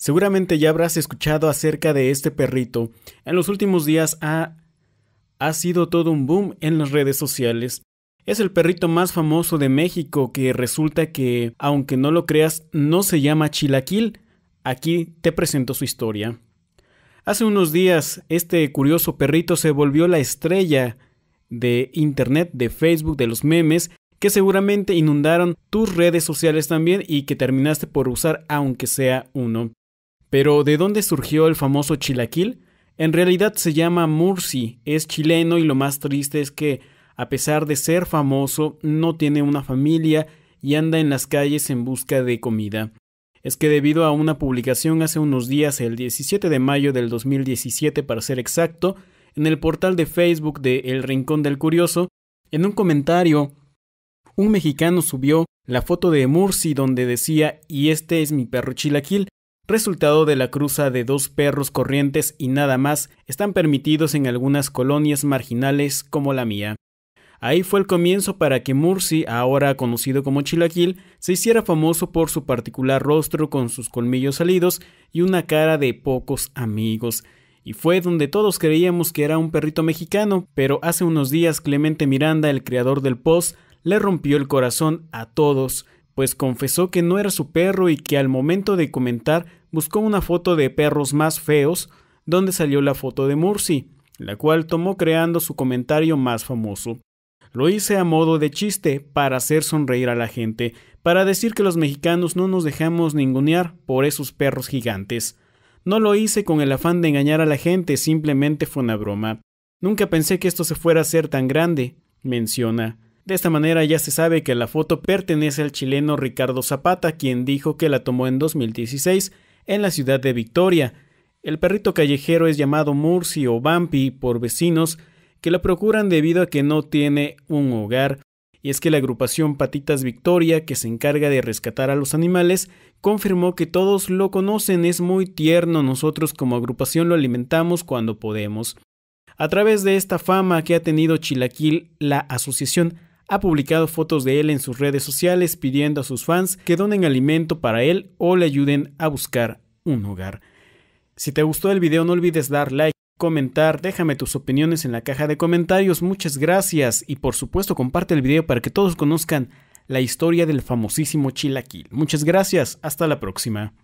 Seguramente ya habrás escuchado acerca de este perrito. En los últimos días ha, sido todo un boom en las redes sociales. Es el perrito más famoso de México que resulta que, aunque no lo creas, no se llama Chilaquil. Aquí te presento su historia. Hace unos días, este curioso perrito se volvió la estrella de Internet, de Facebook, de los memes, que seguramente inundaron tus redes sociales también y que terminaste por usar aunque sea uno. Pero ¿de dónde surgió el famoso chilaquil? En realidad se llama Murci, es chileno y lo más triste es que, a pesar de ser famoso, no tiene una familia y anda en las calles en busca de comida. Es que debido a una publicación hace unos días, el 17 de mayo del 2017 para ser exacto, en el portal de Facebook de El Rincón del Curioso, en un comentario, un mexicano subió la foto de Murci donde decía, y este es mi perro chilaquil, resultado de la cruza de dos perros corrientes y nada más, están permitidos en algunas colonias marginales como la mía. Ahí fue el comienzo para que Mursi, ahora conocido como Chilaquil, se hiciera famoso por su particular rostro con sus colmillos salidos y una cara de pocos amigos. Y fue donde todos creíamos que era un perrito mexicano, pero hace unos días Clemente Miranda, el creador del post, le rompió el corazón a todos pues confesó que no era su perro y que al momento de comentar buscó una foto de perros más feos, donde salió la foto de Murci, la cual tomó creando su comentario más famoso. Lo hice a modo de chiste, para hacer sonreír a la gente, para decir que los mexicanos no nos dejamos ningunear por esos perros gigantes. No lo hice con el afán de engañar a la gente, simplemente fue una broma. Nunca pensé que esto se fuera a ser tan grande, menciona. De esta manera ya se sabe que la foto pertenece al chileno Ricardo Zapata, quien dijo que la tomó en 2016 en la ciudad de Victoria. El perrito callejero es llamado Murci o Bampi por vecinos que la procuran debido a que no tiene un hogar. Y es que la agrupación Patitas Victoria, que se encarga de rescatar a los animales, confirmó que todos lo conocen, es muy tierno, nosotros como agrupación lo alimentamos cuando podemos. A través de esta fama que ha tenido Chilaquil, la Asociación ha publicado fotos de él en sus redes sociales pidiendo a sus fans que donen alimento para él o le ayuden a buscar un hogar. Si te gustó el video no olvides dar like, comentar, déjame tus opiniones en la caja de comentarios, muchas gracias y por supuesto comparte el video para que todos conozcan la historia del famosísimo chilaquil. Muchas gracias, hasta la próxima.